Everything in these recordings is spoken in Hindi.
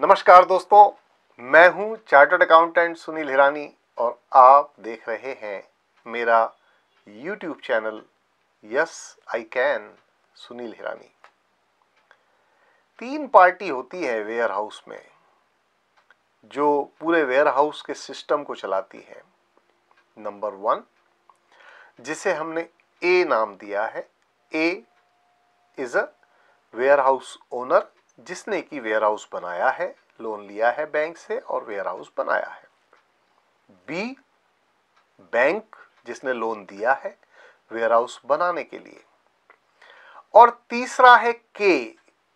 नमस्कार दोस्तों मैं हूं चार्टर्ड अकाउंटेंट सुनील हिरानी और आप देख रहे हैं मेरा YouTube channel yes I can Sunil Hirani तीन पार्टी होती है वेयर हाउस में जो पूरे वेयर हाउस के सिस्टम को चलाती है नंबर वन जिसे हमने ए नाम दिया है A is a warehouse owner जिसने कि वेयर हाउस बनाया है लोन लिया है बैंक से और वेयर हाउस बनाया है बी बैंक जिसने लोन दिया है वेयर हाउस बनाने के लिए और तीसरा है के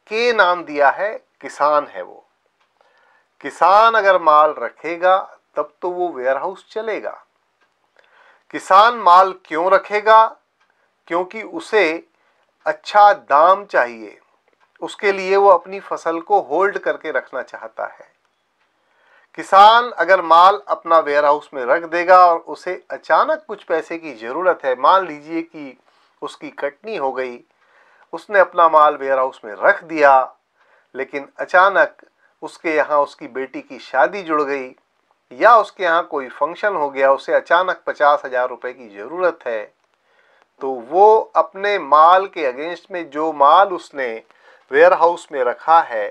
के नाम दिया है किसान है वो किसान अगर माल रखेगा तब तो वो वेयर हाउस चलेगा किसान माल क्यों रखेगा क्योंकि उसे अच्छा दाम चाहिए उसके लिए वो अपनी फसल को होल्ड करके रखना चाहता है किसान अगर माल अपना वेयर हाउस में रख देगा और उसे अचानक कुछ पैसे की ज़रूरत है मान लीजिए कि उसकी कटनी हो गई उसने अपना माल वेयर हाउस में रख दिया लेकिन अचानक उसके यहाँ उसकी बेटी की शादी जुड़ गई या उसके यहाँ कोई फंक्शन हो गया उसे अचानक पचास हज़ार रुपये की ज़रूरत है तो वो अपने माल के अगेंस्ट में जो माल उसने वेयर हाउस में रखा है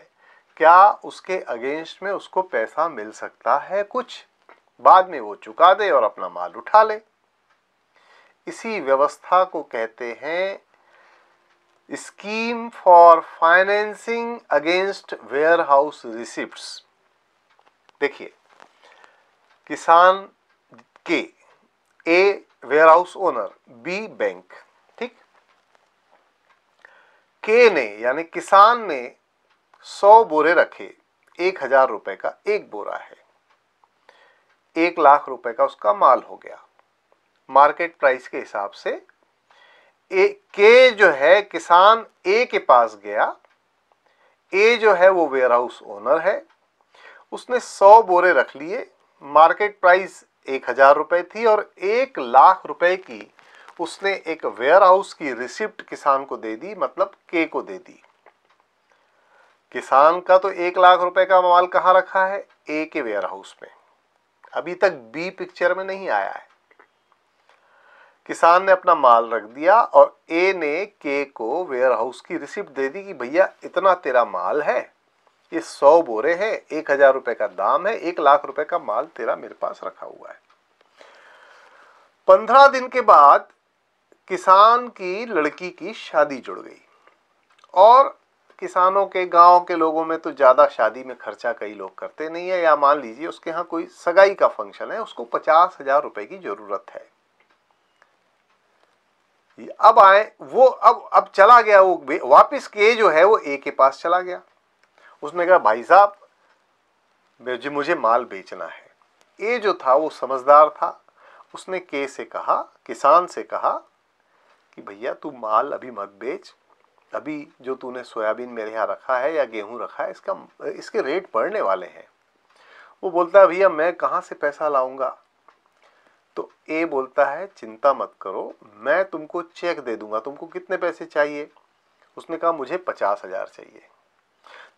क्या उसके अगेंस्ट में उसको पैसा मिल सकता है कुछ बाद में वो चुका दे और अपना माल उठा ले इसी व्यवस्था को कहते हैं scheme for financing against warehouse receipt देखिए किसान के A warehouse owner B bank के ने यानी किसान ने सौ बोरे रखे एक हजार रुपए का एक बोरा है एक लाख रुपए का उसका माल हो गया मार्केट प्राइस के हिसाब से ए के जो है किसान ए के पास गया ए जो है वो वेयर हाउस ओनर है उसने सौ बोरे रख लिए मार्केट प्राइस एक हजार रुपए थी और एक लाख रुपए की उसने एक वेयर हाउस की रिसिप्ट किसान को दे दी मतलब के को दे दी किसान का तो एक लाख रुपए का माल कहाँ रखा है ए के वेयर हाउस में अभी तक बी पिक्चर में नहीं आया है किसान ने अपना माल रख दिया और ए ने के को वेयर हाउस की रिसिप्ट दे दी कि भैया इतना तेरा माल है ये सौ बोरे हैं एक हजार रुपए का दाम है एक लाख रुपए का माल तेरा मेरे पास रखा हुआ है पंद्रह दिन के बाद किसान की लड़की की शादी जुड़ गई और किसानों के गांव के लोगों में तो ज़्यादा शादी में खर्चा कई लोग करते नहीं है या मान लीजिए उसके यहाँ कोई सगाई का फंक्शन है उसको पचास हजार रुपये की ज़रूरत है अब आए वो अब अब चला गया वो वापस के जो है वो ए के पास चला गया उसने कहा भाई साहब मुझे मुझे माल बेचना है ए जो था वो समझदार था उसने के से कहा किसान से कहा कि भैया तू माल अभी मत बेच अभी जो तूने सोयाबीन मेरे यहाँ रखा है या गेहूँ रखा है इसका इसके रेट बढ़ने वाले हैं वो बोलता है भैया मैं कहाँ से पैसा लाऊंगा तो ए बोलता है चिंता मत करो मैं तुमको चेक दे दूंगा तुमको कितने पैसे चाहिए उसने कहा मुझे पचास हजार चाहिए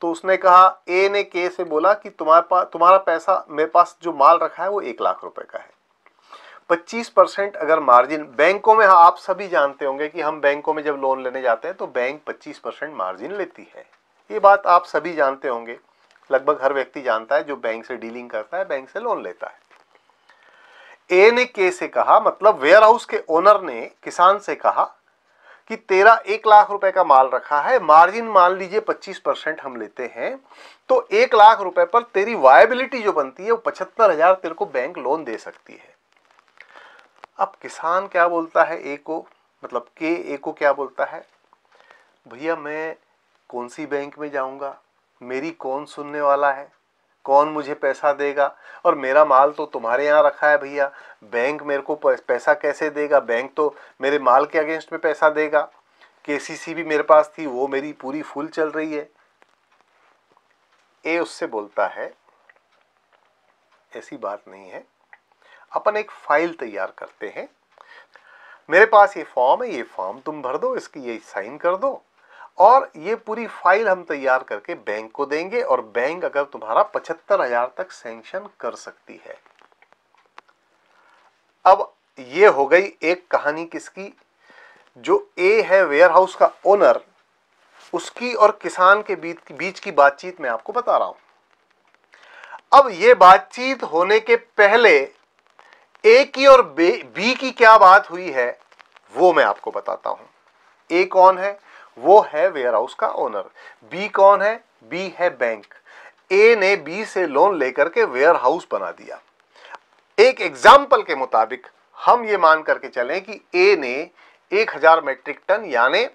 तो उसने कहा ए ने के से बोला कि तुम्हारे पास तुम्हारा पैसा मेरे पास जो माल रखा है वो एक लाख रुपए का है 25 परसेंट अगर मार्जिन बैंकों में हाँ, आप सभी जानते होंगे कि हम बैंकों में जब लोन लेने जाते हैं तो बैंक 25 परसेंट मार्जिन लेती है ये बात आप सभी जानते होंगे लगभग हर व्यक्ति जानता है जो बैंक से डीलिंग करता है बैंक से लोन लेता है ए ने के से कहा मतलब वेयर हाउस के ओनर ने किसान से कहा कि तेरा एक लाख रुपए का माल रखा है मार्जिन मान लीजिए पच्चीस परसेंट हम लेते हैं तो एक लाख रुपए पर तेरी वायबिलिटी जो बनती है वो पचहत्तर हजार तेरे को बैंक लोन दे सकती है अब किसान क्या बोलता है ए को मतलब के ए को क्या बोलता है भैया मैं कौन सी बैंक में जाऊंगा मेरी कौन सुनने वाला है कौन मुझे पैसा देगा और मेरा माल तो तुम्हारे यहाँ रखा है भैया बैंक मेरे को पैसा कैसे देगा बैंक तो मेरे माल के अगेंस्ट में पैसा देगा के भी मेरे पास थी वो मेरी पूरी फुल चल रही है ए उससे बोलता है ऐसी बात नहीं है अपन एक फाइल तैयार करते हैं मेरे पास ये फॉर्म है ये फॉर्म तुम भर दो इसकी ये साइन कर दो और ये पूरी फाइल हम तैयार करके बैंक को देंगे और बैंक अगर तुम्हारा पचहत्तर हजार तक सेंक्शन कर सकती है अब ये हो गई एक कहानी किसकी जो ए है वेयर हाउस का ओनर उसकी और किसान के बीच बीच की बातचीत मैं आपको बता रहा हूं अब ये बातचीत होने के पहले ए की और बी की क्या बात हुई है वो मैं आपको बताता हूं ए कौन है वो है वेयर हाउस का ओनर बी कौन है बी है बैंक ए ने बी से लोन लेकर के वेयरहाउस बना दिया एक एग्जाम्पल के मुताबिक हम ये मान करके चलें कि ए ने एक हजार मेट्रिक टन यानी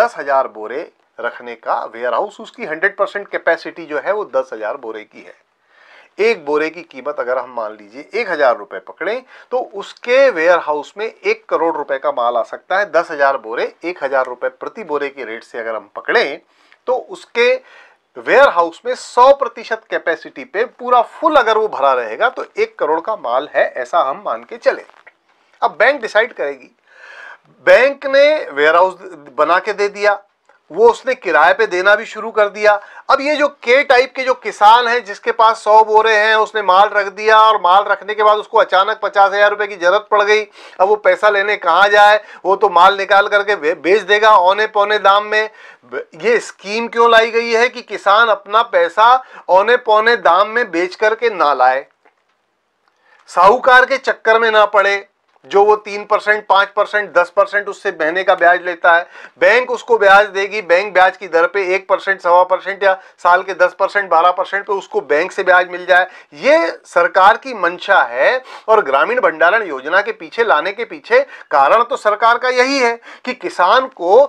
दस हजार बोरे रखने का वेयरहाउस उसकी हंड्रेड परसेंट कैपेसिटी जो है वो दस हजार बोरे की है एक बोरे की कीमत अगर हम मान लीजिए एक हज़ार रुपये पकड़ें तो उसके वेयर हाउस में एक करोड़ रुपए का माल आ सकता है दस हज़ार बोरे एक हज़ार रुपए प्रति बोरे के रेट से अगर हम पकड़ें तो उसके वेयर हाउस में 100 प्रतिशत कैपेसिटी पे पूरा फुल अगर वो भरा रहेगा तो एक करोड़ का माल है ऐसा हम मान के चले अब बैंक डिसाइड करेगी बैंक ने वेयर हाउस बना के दे दिया वो उसने किराए पे देना भी शुरू कर दिया अब ये जो के टाइप के जो किसान हैं जिसके पास सौ बोरे हैं उसने माल रख दिया और माल रखने के बाद उसको अचानक पचास हज़ार रुपये की ज़रूरत पड़ गई अब वो पैसा लेने कहाँ जाए वो तो माल निकाल करके बेच देगा औने पौने दाम में ये स्कीम क्यों लाई गई है कि किसान अपना पैसा औने पौने दाम में बेच करके ना लाए साहूकार के चक्कर में ना पड़े जो वो तीन परसेंट पांच परसेंट दस परसेंट उससे महीने का ब्याज लेता है बैंक उसको ब्याज देगी बैंक ब्याज की दर पे एक परसेंट सवा परसेंट या साल के दस परसेंट बारह परसेंट पे उसको बैंक से ब्याज मिल जाए ये सरकार की मंशा है और ग्रामीण भंडारण योजना के पीछे लाने के पीछे कारण तो सरकार का यही है कि किसान को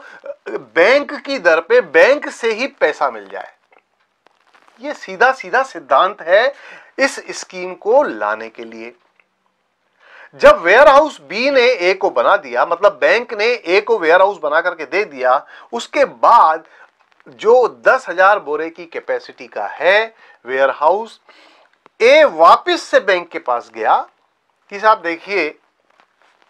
बैंक की दर पे बैंक से ही पैसा मिल जाए ये सीधा सीधा सिद्धांत है इस स्कीम को लाने के लिए जब वेयर हाउस बी ने ए को बना दिया मतलब बैंक ने ए को वेयर हाउस बना करके दे दिया उसके बाद जो दस हजार बोरे की कैपेसिटी का है वेयर हाउस ए वापस से बैंक के पास गया कि साहब देखिए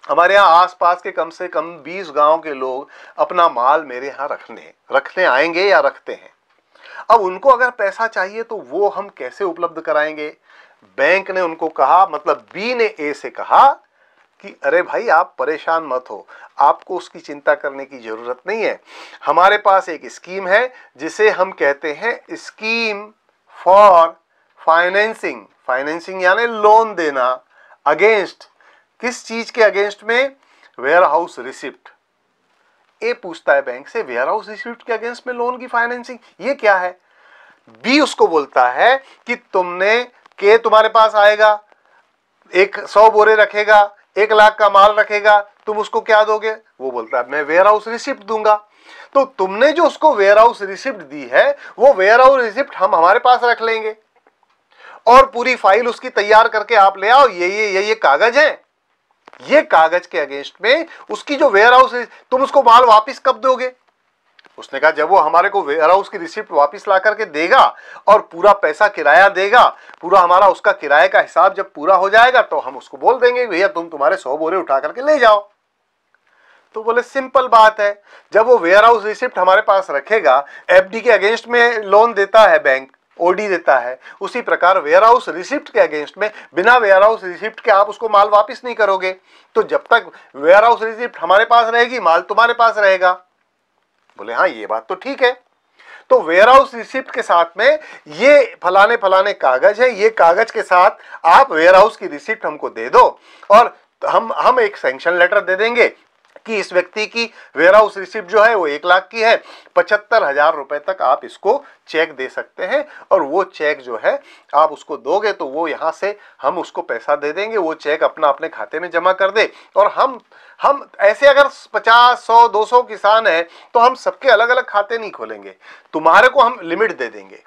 हमारे यहाँ आसपास के कम से कम 20 गांव के लोग अपना माल मेरे यहाँ रखने रखने आएंगे या रखते हैं अब उनको अगर पैसा चाहिए तो वो हम कैसे उपलब्ध कराएंगे बैंक ने उनको कहा मतलब बी ने ए से कहा कि अरे भाई आप परेशान मत हो आपको उसकी चिंता करने की ज़रूरत नहीं है हमारे पास एक स्कीम है जिसे हम कहते हैं स्कीम फॉर फाइनेंसिंग फाइनेंसिंग यानी लोन देना अगेंस्ट किस चीज़ के अगेंस्ट में वेयर हाउस रिसिप्ट ए पूछता है बैंक से वेयर हाउस रिसिप्ट के अगेंस्ट में लोन की फाइनेंसिंग ये क्या है बी उसको बोलता है कि तुमने के तुम्हारे पास आएगा एक सौ बोरे रखेगा एक लाख का माल रखेगा तुम उसको क्या दोगे वो बोलता है मैं वेयर हाउस रिसिप्ट दूंगा तो तुमने जो उसको वेयर हाउस रिसिप्ट दी है वो वेयर हाउस रिसिप्ट हम हमारे पास रख लेंगे और पूरी फाइल उसकी तैयार करके आप ले आओ ये ये ये ये कागज है ये कागज के अगेंस्ट में उसकी जो वेयर हाउस तुम उसको माल वापस कब दोगे उसने कहा जब वो हमारे को वेयर हाउस की रिसिप्ट वापस ला करके देगा और पूरा पैसा किराया देगा पूरा हमारा उसका किराए का हिसाब जब पूरा हो जाएगा तो हम उसको बोल देंगे भैया तुम तुम्हारे सौ बोरे उठा करके ले जाओ तो बोले सिंपल बात है जब वो वेयर हाउस रिसिप्ट हमारे पास रखेगा एफडी के अगेंस्ट में लोन देता है बैंक ओडी देता है उसी प्रकार वेयर हाउस रिसिप्ट के अगेंस्ट में बिना वेयर हाउस रिसिप्ट के आप उसको माल वापस नहीं करोगे तो जब तक वेयर हाउस रिसिप्ट हमारे पास रहेगी माल तुम्हारे पास रहेगा बोले हाँ ये बात तो ठीक है तो वेयर हाउस रिसिप्ट के साथ में ये फलाने फलाने कागज है ये कागज के साथ आप वेयर हाउस की रिसिप्ट हमको दे दो और हम हम एक सेंक्शन लेटर दे देंगे की इस व्यक्ति की वेयर हाउस रिसिप्ट जो है वो एक लाख की है पचहत्तर हजार रुपए तक आप इसको चेक दे सकते हैं और वो चेक जो है आप उसको दोगे तो वो यहाँ से हम उसको पैसा दे देंगे वो चेक अपना अपने खाते में जमा कर दे और हम हम ऐसे अगर पचास सौ दो सौ किसान है तो हम सबके अलग अलग खाते नहीं खोलेंगे तुम्हारे को हम लिमिट दे देंगे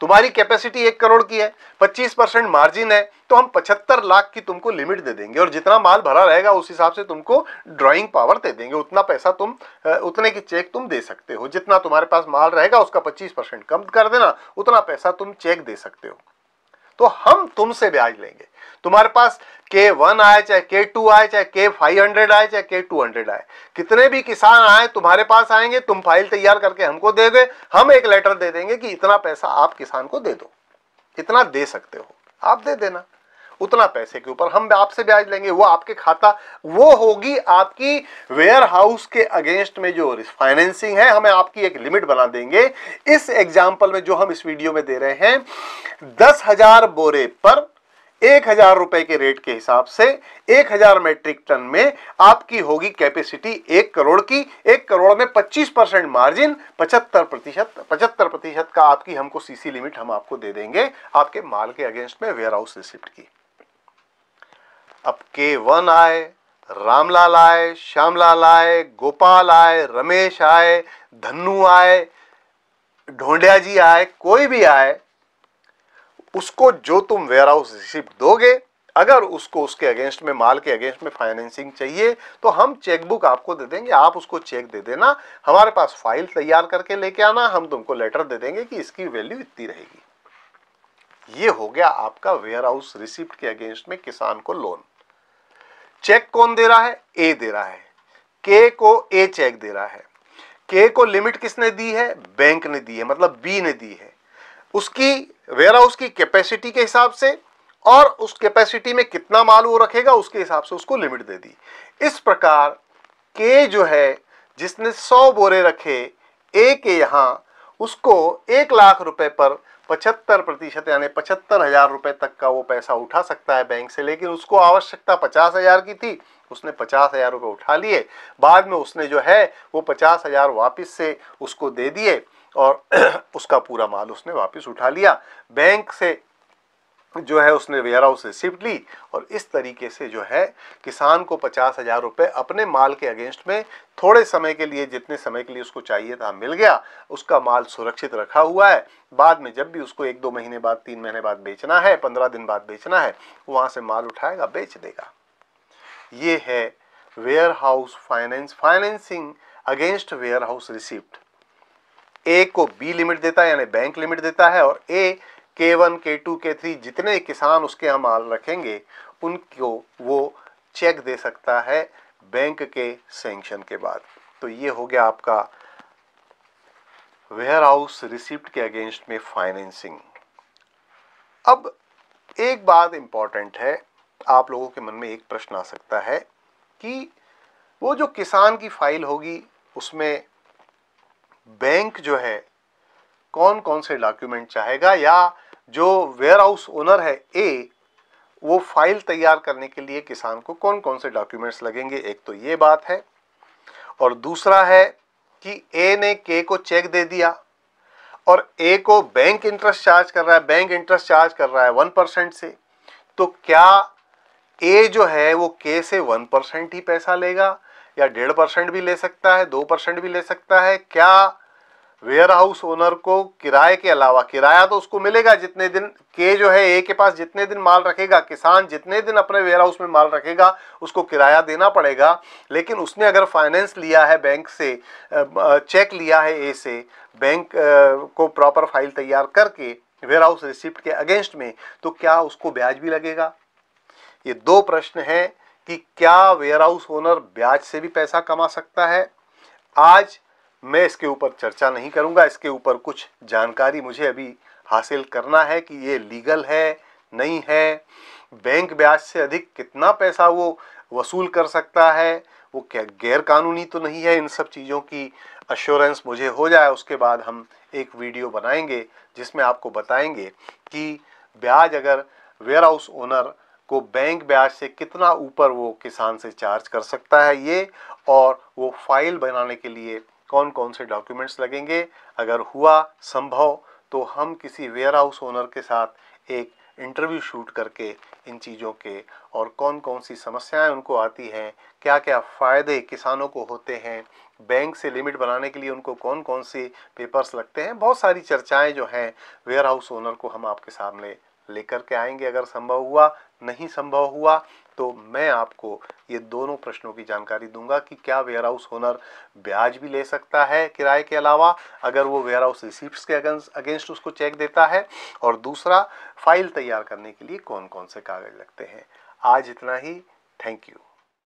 तुम्हारी कैपेसिटी एक करोड़ की है 25 परसेंट मार्जिन है तो हम 75 लाख की तुमको लिमिट दे देंगे और जितना माल भरा रहेगा उस हिसाब से तुमको ड्राइंग पावर दे देंगे उतना पैसा तुम उतने की चेक तुम दे सकते हो जितना तुम्हारे पास माल रहेगा उसका 25 परसेंट कम कर देना उतना पैसा तुम चेक दे सकते हो तो हम तुमसे ब्याज लेंगे तुम्हारे पास के वन आए चाहे के टू आए चाहे के फाइव हंड्रेड आए चाहे के टू हंड्रेड आए कितने भी किसान आए तुम्हारे पास आएंगे तुम फाइल तैयार करके हमको दे दे हम एक लेटर दे देंगे कि इतना पैसा आप किसान को दे दो इतना दे सकते हो आप दे देना उतना पैसे के ऊपर हम आपसे ब्याज लेंगे वो आपके खाता वो होगी आपकी वेयर हाउस के अगेंस्ट में जो फाइनेंसिंग है हमें आपकी एक लिमिट बना देंगे इस एग्जाम्पल में जो हम इस वीडियो में दे रहे हैं दस हजार बोरे पर एक हजार रुपए के रेट के हिसाब से एक हजार मेट्रिक टन में आपकी होगी कैपेसिटी एक करोड़ की एक करोड़ में पच्चीस परसेंट मार्जिन पचहत्तर प्रतिशत पचहत्तर प्रतिशत का आपकी हमको सीसी लिमिट हम आपको दे देंगे आपके माल के अगेंस्ट में वेयर हाउस रिसिप्ट की अब के वन आए रामलाल आए श्यामलाल आए गोपाल आए रमेश आए धनु आए ढोंडिया जी आए कोई भी आए उसको जो तुम वेयर हाउस रिसिप्ट दोगे अगर उसको उसके अगेंस्ट में माल के अगेंस्ट में फाइनेंसिंग चाहिए तो हम चेकबुक आपको दे देंगे आप उसको चेक दे देना हमारे पास फाइल तैयार करके लेके आना हम तुमको लेटर दे देंगे कि इसकी वैल्यू इतनी रहेगी ये हो गया आपका वेयर हाउस रिसिप्ट के अगेंस्ट में किसान को लोन चेक कौन दे रहा है ए दे रहा है के को ए चेक दे रहा है के को लिमिट किसने दी है बैंक ने दी है मतलब बी ने दी है उसकी वेयर हाउस की कैपेसिटी के हिसाब से और उस कैपेसिटी में कितना माल वो रखेगा उसके हिसाब से उसको लिमिट दे दी इस प्रकार के जो है जिसने सौ बोरे रखे ए के यहाँ उसको एक लाख रुपए पर पचहत्तर प्रतिशत यानी पचहत्तर हजार रुपये तक का वो पैसा उठा सकता है बैंक से लेकिन उसको आवश्यकता पचास हजार की थी उसने पचास हजार रुपये उठा लिए बाद में उसने जो है वो पचास हजार वापिस से उसको दे दिए और उसका पूरा माल उसने वापस उठा लिया बैंक से जो है उसने वेयर हाउस से शिफ्ट ली और इस तरीके से जो है किसान को पचास हज़ार रुपये अपने माल के अगेंस्ट में थोड़े समय के लिए जितने समय के लिए उसको चाहिए था मिल गया उसका माल सुरक्षित रखा हुआ है बाद में जब भी उसको एक दो महीने बाद तीन महीने बाद बेचना है पंद्रह दिन बाद बेचना है वहां से माल उठाएगा बेच देगा ये है warehouse finance financing against warehouse receipt A को बी लिमिट देता है यानी बैंक लिमिट देता है और ए के वन के टू के थ्री जितने किसान उसके यहाँ माल रखेंगे उनको वो चेक दे सकता है बैंक के सेंक्शन के बाद तो ये हो गया आपका वेयर हाउस रिसिप्ट के अगेंस्ट में फाइनेंसिंग अब एक बात इम्पॉर्टेंट है आप लोगों के मन में एक प्रश्न आ सकता है कि वो जो किसान की फाइल होगी उसमें बैंक जो है कौन कौन से डॉक्यूमेंट चाहेगा या जो वेयर हाउस ओनर है ए वो फाइल तैयार करने के लिए किसान को कौन कौन से डॉक्यूमेंट्स लगेंगे एक तो ये बात है और दूसरा है कि ए ने के को चेक दे दिया और ए को बैंक इंटरेस्ट चार्ज कर रहा है बैंक इंटरेस्ट चार्ज कर रहा है वन परसेंट से तो क्या ए जो है वो के से वन परसेंट ही पैसा लेगा या डेढ़ परसेंट भी ले सकता है दो परसेंट भी ले सकता है क्या वेयर हाउस ओनर को किराए के अलावा किराया तो उसको मिलेगा जितने दिन के जो है ए के पास जितने दिन माल रखेगा किसान जितने दिन अपने वेयर हाउस में माल रखेगा उसको किराया देना पड़ेगा लेकिन उसने अगर फाइनेंस लिया है बैंक से चेक लिया है ए से बैंक को प्रॉपर फाइल तैयार करके वेयर हाउस रिसिप्ट के अगेंस्ट में तो क्या उसको ब्याज भी लगेगा ये दो प्रश्न हैं कि क्या वेयर हाउस ओनर ब्याज से भी पैसा कमा सकता है आज मैं इसके ऊपर चर्चा नहीं करूंगा इसके ऊपर कुछ जानकारी मुझे अभी हासिल करना है कि ये लीगल है नहीं है बैंक ब्याज से अधिक कितना पैसा वो वसूल कर सकता है वो क्या गैर कानूनी तो नहीं है इन सब चीज़ों की अश्योरेंस मुझे हो जाए उसके बाद हम एक वीडियो बनाएंगे जिसमें आपको बताएंगे कि ब्याज अगर वेयर हाउस ओनर को बैंक ब्याज से कितना ऊपर वो किसान से चार्ज कर सकता है ये और वो फाइल बनाने के लिए कौन कौन से डॉक्यूमेंट्स लगेंगे अगर हुआ संभव तो हम किसी वेयर हाउस ओनर के साथ एक इंटरव्यू शूट करके इन चीज़ों के और कौन कौन सी समस्याएं उनको आती हैं क्या क्या फ़ायदे किसानों को होते हैं बैंक से लिमिट बनाने के लिए उनको कौन कौन से पेपर्स लगते हैं बहुत सारी चर्चाएं जो हैं वेयर हाउस ओनर को हम आपके सामने लेकर के आएंगे अगर संभव हुआ नहीं संभव हुआ तो मैं आपको ये दोनों प्रश्नों की जानकारी दूंगा कि क्या वेयर हाउस ओनर ब्याज भी ले सकता है किराए के अलावा अगर वो वेयर हाउस रिसिप्ट के अगेंस्ट अगेंस्ट उसको चेक देता है और दूसरा फाइल तैयार करने के लिए कौन कौन से कागज़ लगते हैं आज इतना ही थैंक यू